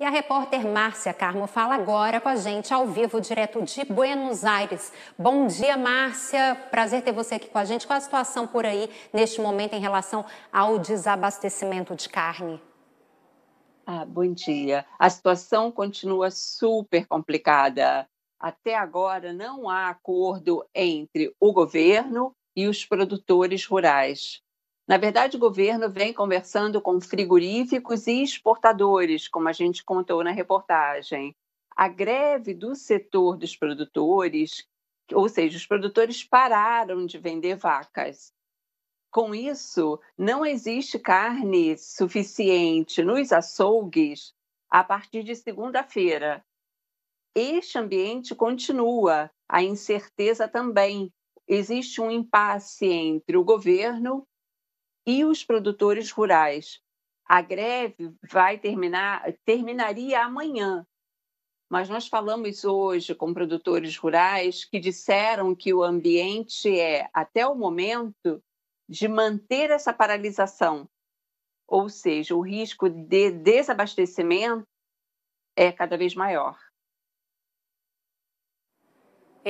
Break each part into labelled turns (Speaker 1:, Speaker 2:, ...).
Speaker 1: E a repórter Márcia Carmo fala agora com a gente, ao vivo, direto de Buenos Aires. Bom dia, Márcia. Prazer ter você aqui com a gente. Qual a situação por aí neste momento em relação ao desabastecimento de carne? Ah, bom dia. A situação continua super complicada. Até agora não há acordo entre o governo e os produtores rurais. Na verdade, o governo vem conversando com frigoríficos e exportadores, como a gente contou na reportagem. A greve do setor dos produtores, ou seja, os produtores pararam de vender vacas. Com isso, não existe carne suficiente nos açougues a partir de segunda-feira. Este ambiente continua, a incerteza também. Existe um impasse entre o governo e os produtores rurais. A greve vai terminar, terminaria amanhã, mas nós falamos hoje com produtores rurais que disseram que o ambiente é, até o momento, de manter essa paralisação, ou seja, o risco de desabastecimento é cada vez maior.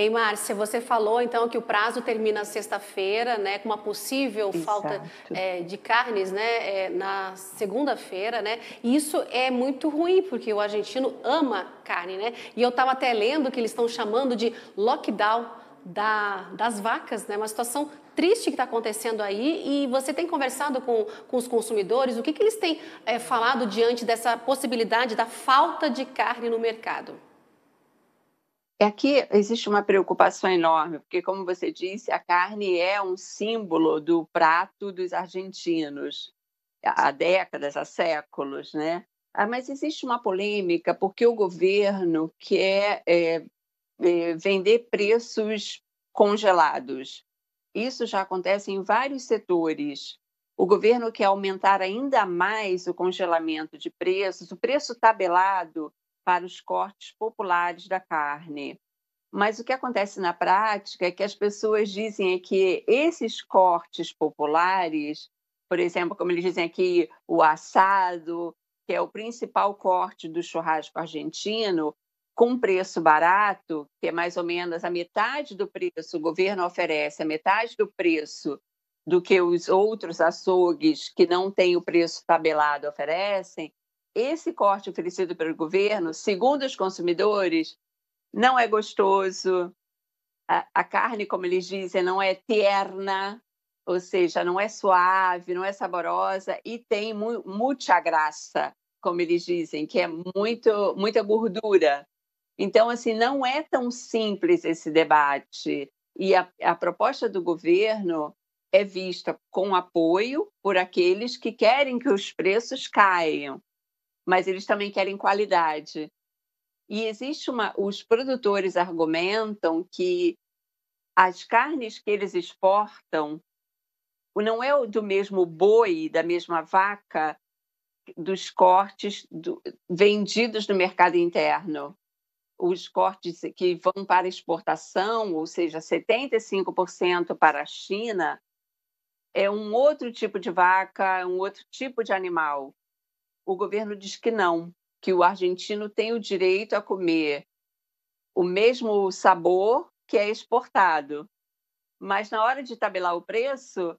Speaker 1: Ei, Márcia, você falou então que o prazo termina sexta-feira, né, com uma possível Exato. falta é, de carnes, né, é, na segunda-feira, né? E isso é muito ruim porque o argentino ama carne, né? E eu estava até lendo que eles estão chamando de lockdown da, das vacas, né? Uma situação triste que está acontecendo aí e você tem conversado com, com os consumidores, o que, que eles têm é, falado diante dessa possibilidade da falta de carne no mercado? Aqui é existe uma preocupação enorme, porque, como você disse, a carne é um símbolo do prato dos argentinos há décadas, há séculos, né? Ah, mas existe uma polêmica porque o governo quer é, é, vender preços congelados. Isso já acontece em vários setores. O governo quer aumentar ainda mais o congelamento de preços, o preço tabelado para os cortes populares da carne. Mas o que acontece na prática é que as pessoas dizem é que esses cortes populares, por exemplo, como eles dizem aqui, o assado, que é o principal corte do churrasco argentino, com preço barato, que é mais ou menos a metade do preço, o governo oferece a metade do preço do que os outros açougues que não têm o preço tabelado oferecem, esse corte oferecido pelo governo, segundo os consumidores, não é gostoso. A, a carne, como eles dizem, não é terna, ou seja, não é suave, não é saborosa e tem mu muita graça, como eles dizem, que é muito, muita gordura. Então, assim, não é tão simples esse debate. E a, a proposta do governo é vista com apoio por aqueles que querem que os preços caiam mas eles também querem qualidade. E existe uma. Os produtores argumentam que as carnes que eles exportam não é do mesmo boi, da mesma vaca, dos cortes do, vendidos no mercado interno. Os cortes que vão para exportação, ou seja, 75% para a China, é um outro tipo de vaca, é um outro tipo de animal o governo diz que não, que o argentino tem o direito a comer o mesmo sabor que é exportado. Mas na hora de tabelar o preço,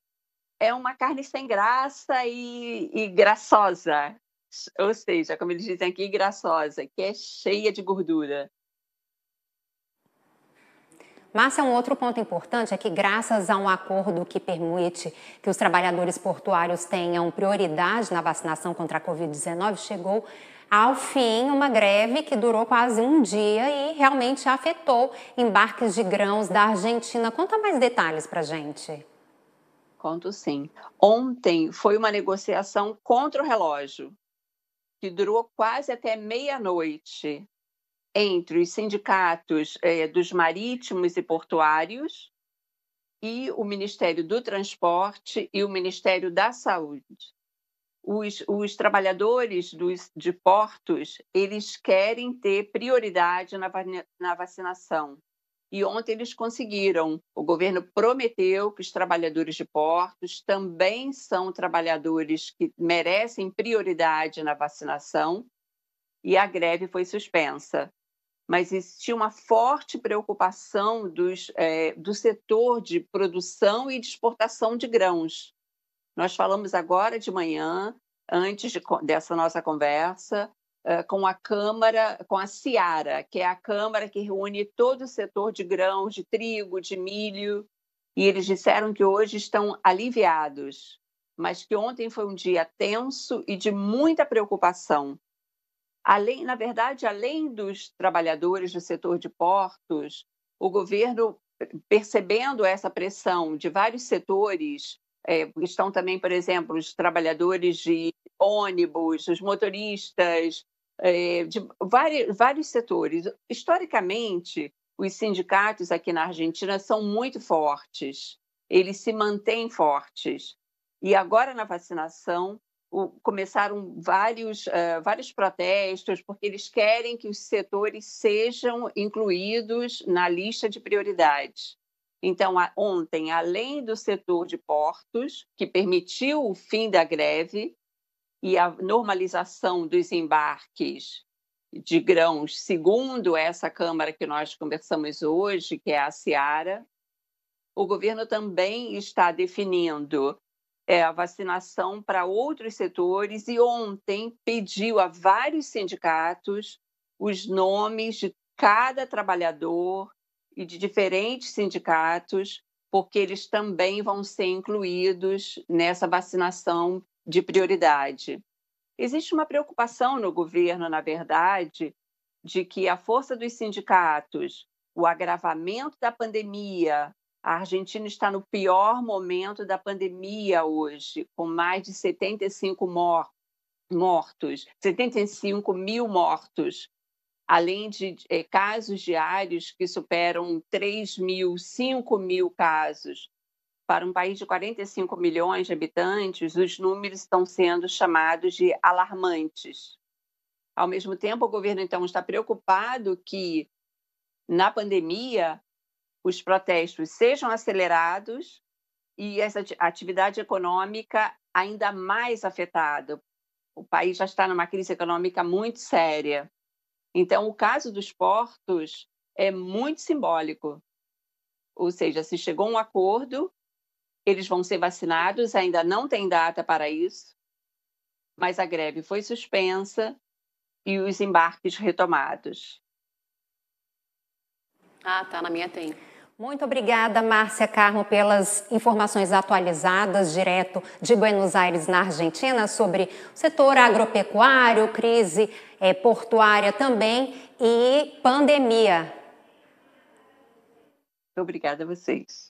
Speaker 1: é uma carne sem graça e, e graçosa. Ou seja, como eles dizem aqui, graçosa, que é cheia de gordura. Márcia, é um outro ponto importante é que, graças a um acordo que permite que os trabalhadores portuários tenham prioridade na vacinação contra a Covid-19, chegou ao fim uma greve que durou quase um dia e realmente afetou embarques de grãos da Argentina. Conta mais detalhes para gente. Conto sim. Ontem foi uma negociação contra o relógio, que durou quase até meia-noite entre os sindicatos eh, dos marítimos e portuários e o Ministério do Transporte e o Ministério da Saúde. Os, os trabalhadores dos, de portos, eles querem ter prioridade na, na vacinação. E ontem eles conseguiram. O governo prometeu que os trabalhadores de portos também são trabalhadores que merecem prioridade na vacinação e a greve foi suspensa mas existia uma forte preocupação dos, é, do setor de produção e de exportação de grãos. Nós falamos agora de manhã, antes de, dessa nossa conversa, é, com a Câmara, com a Ciara, que é a Câmara que reúne todo o setor de grãos, de trigo, de milho, e eles disseram que hoje estão aliviados, mas que ontem foi um dia tenso e de muita preocupação além, na verdade, além dos trabalhadores do setor de portos, o governo eh, percebendo essa pressão de vários setores, é, estão também, por exemplo, os trabalhadores de ônibus, os motoristas, é, de vários, vários setores. Historicamente, os sindicatos aqui na Argentina são muito fortes, eles se mantêm fortes. E agora na vacinação, o, começaram vários, uh, vários protestos, porque eles querem que os setores sejam incluídos na lista de prioridades. Então, a, ontem, além do setor de portos, que permitiu o fim da greve e a normalização dos embarques de grãos, segundo essa Câmara que nós conversamos hoje, que é a SEARA, o governo também está definindo é, a vacinação para outros setores e ontem pediu a vários sindicatos os nomes de cada trabalhador e de diferentes sindicatos, porque eles também vão ser incluídos nessa vacinação de prioridade. Existe uma preocupação no governo, na verdade, de que a força dos sindicatos, o agravamento da pandemia a Argentina está no pior momento da pandemia hoje, com mais de 75 mor mortos, 75 mil mortos, além de é, casos diários que superam 3 mil, 5 mil casos. Para um país de 45 milhões de habitantes, os números estão sendo chamados de alarmantes. Ao mesmo tempo, o governo então está preocupado que na pandemia os protestos sejam acelerados e essa atividade econômica ainda mais afetada. O país já está numa crise econômica muito séria. Então, o caso dos portos é muito simbólico. Ou seja, se chegou um acordo, eles vão ser vacinados, ainda não tem data para isso, mas a greve foi suspensa e os embarques retomados. Ah, tá, na minha tem. Muito obrigada, Márcia Carmo, pelas informações atualizadas direto de Buenos Aires, na Argentina, sobre o setor agropecuário, crise é, portuária também e pandemia. Muito obrigada a vocês.